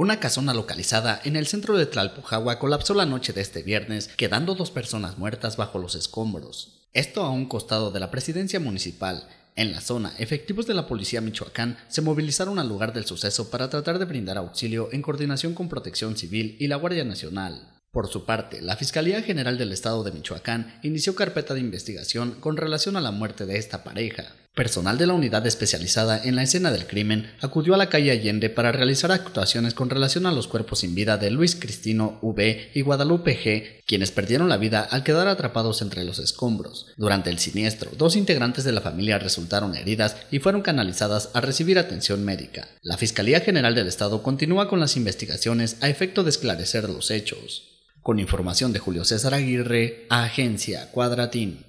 Una casona localizada en el centro de Tlalpujahua colapsó la noche de este viernes, quedando dos personas muertas bajo los escombros. Esto a un costado de la presidencia municipal. En la zona, efectivos de la policía Michoacán se movilizaron al lugar del suceso para tratar de brindar auxilio en coordinación con Protección Civil y la Guardia Nacional. Por su parte, la Fiscalía General del Estado de Michoacán inició carpeta de investigación con relación a la muerte de esta pareja. Personal de la unidad especializada en la escena del crimen acudió a la calle Allende para realizar actuaciones con relación a los cuerpos sin vida de Luis Cristino V y Guadalupe G, quienes perdieron la vida al quedar atrapados entre los escombros. Durante el siniestro, dos integrantes de la familia resultaron heridas y fueron canalizadas a recibir atención médica. La Fiscalía General del Estado continúa con las investigaciones a efecto de esclarecer los hechos. Con información de Julio César Aguirre, Agencia Cuadratín.